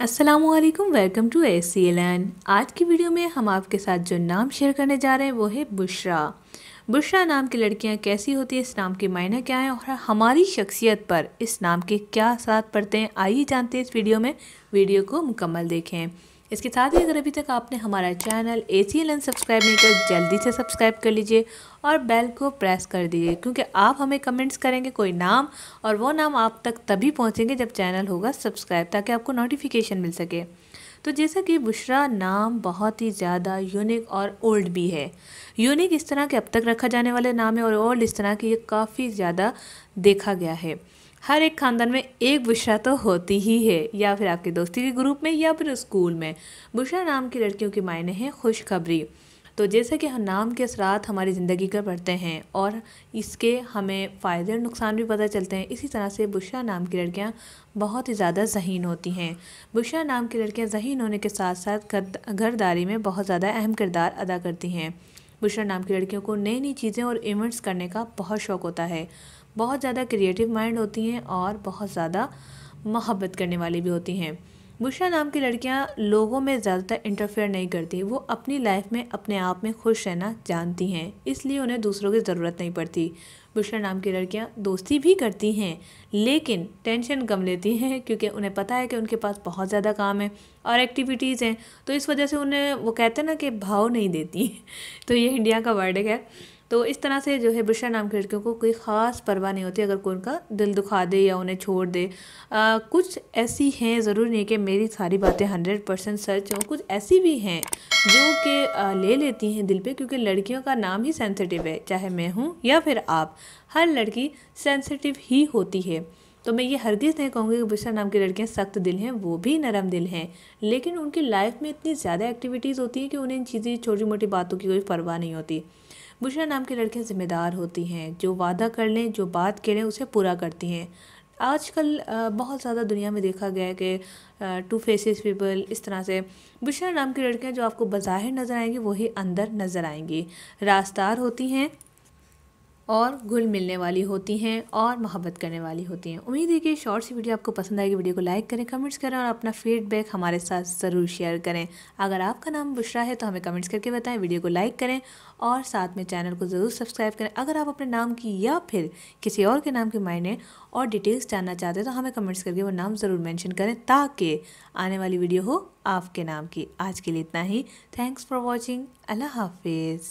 Aslam welcome to A C आज की video में हम आपके साथ जो नाम शेयर करने जा रहे हैं वो है बुशरा बुशरा नाम की लड़कियां कैसी होती हैं इस नाम के मायने क्या हैं और हमारी शख्सियत पर इस नाम के क्या असरात पड़ते हैं आइए जानते हैं इस वीडियो में वीडियो को मुकम्मल देखें इसके साथ ही अगर अभी तक आपने हमारा channel A C L N subscribe नहीं कर जल्दी से सब्सक्राइब कर लीजिए और बेल को प्रेस कर दीजिए क्योंकि आप हमें कमेंट्स करेंगे कोई नाम और वो नाम आप तक तभी पहुँचेंगे जब चैनल होगा सब्सक्राइब ताकि आपको नोटिफिकेशन मिल सके तो जैसा कि बुशरा नाम बहुत ही ज़्यादा यूनिक और ओल्ड भी है यूनिक इस तरह के अब तक रखा जाने वाले नाम है और ओल्ड इस तरह के ये काफ़ी ज़्यादा देखा गया है हर एक खानदान में एक बुशरा तो होती ही है या फिर आपके दोस्ती के ग्रुप में या फिर स्कूल में बुशरा नाम की लड़कियों के मायने हैं खुशखबरी तो जैसे कि हम नाम के असरात हमारी ज़िंदगी कर पड़ते हैं और इसके हमें फ़ायदे और नुकसान भी पता चलते हैं इसी तरह से बुशरा नाम की लड़कियां बहुत ही ज़्यादा जहीन होती हैं बुशरा नाम की लड़कियां जहीन होने के साथ साथ घरदारी में बहुत ज़्यादा अहम किरदार अदा करती हैं बुशरा नाम की लड़कियों को नई नई चीज़ें और इवेंट्स करने का बहुत शौक़ होता है बहुत ज़्यादा क्रिएटिव माइंड होती हैं और बहुत ज़्यादा मोहब्बत करने वाली भी होती हैं बुशरा नाम की लड़कियां लोगों में ज़्यादातर इंटरफेयर नहीं करती वो अपनी लाइफ में अपने आप में खुश रहना जानती हैं इसलिए उन्हें दूसरों की ज़रूरत नहीं पड़ती बुशरा नाम की लड़कियां दोस्ती भी करती हैं लेकिन टेंशन कम लेती हैं क्योंकि उन्हें पता है कि उनके पास बहुत ज़्यादा काम है और एक्टिविटीज़ हैं तो इस वजह से उन्हें वो कहते हैं ना कि भाव नहीं देती तो ये इंडिया का वर्ड है तो इस तरह से जो है बुशरा नाम के लड़कियों को कोई ख़ास परवाह नहीं होती अगर कोई उनका दिल दुखा दे या उन्हें छोड़ दे आ, कुछ ऐसी हैं ज़रूरी नहीं कि मेरी सारी बातें हंड्रेड परसेंट सच हों कुछ ऐसी भी हैं जो कि ले लेती हैं दिल पे क्योंकि लड़कियों का नाम ही सेंसिटिव है चाहे मैं हूँ या फिर आप हर लड़की सेंसिटिव ही होती है तो मैं ये हरगिज़ नहीं कहूँगी कि बुशरा नाम की लड़कियाँ सख्त दिल हैं वो भी नरम दिल हैं लेकिन उनकी लाइफ में इतनी ज़्यादा एक्टिविटीज़ होती हैं कि उन्हें इन चीज़ें छोटी मोटी बातों की कोई परवाह नहीं होती बुशरा नाम की लड़कियाँ ज़िम्मेदार होती हैं जो वादा कर लें जो बात करें उसे पूरा करती हैं आजकल बहुत ज़्यादा दुनिया में देखा गया है कि टू फेसेस पीपल इस तरह से बुशरा नाम की लड़कियाँ जो आपको बाहर नज़र आएंगी वही अंदर नज़र आएंगी रास्तार होती हैं और घुल मिलने वाली होती हैं और मोहब्बत करने वाली होती हैं उम्मीद है कि शॉर्ट सी वीडियो आपको पसंद आएगी वीडियो को लाइक करें कमेंट्स करें और अपना फीडबैक हमारे साथ ज़रूर शेयर करें अगर आपका नाम बुशरा है तो हमें कमेंट्स करके बताएं वीडियो को लाइक करें और साथ में चैनल को ज़रूर सब्सक्राइब करें अगर आप अपने नाम की या फिर किसी और के नाम के मायने और डिटेल्स जानना चाहते हैं तो हमें कमेंट्स करके वो नाम ज़रूर मैंशन करें ताकि आने वाली वीडियो हो आपके नाम की आज के लिए इतना ही थैंक्स फॉर वॉचिंग अल्लाह हाफिज़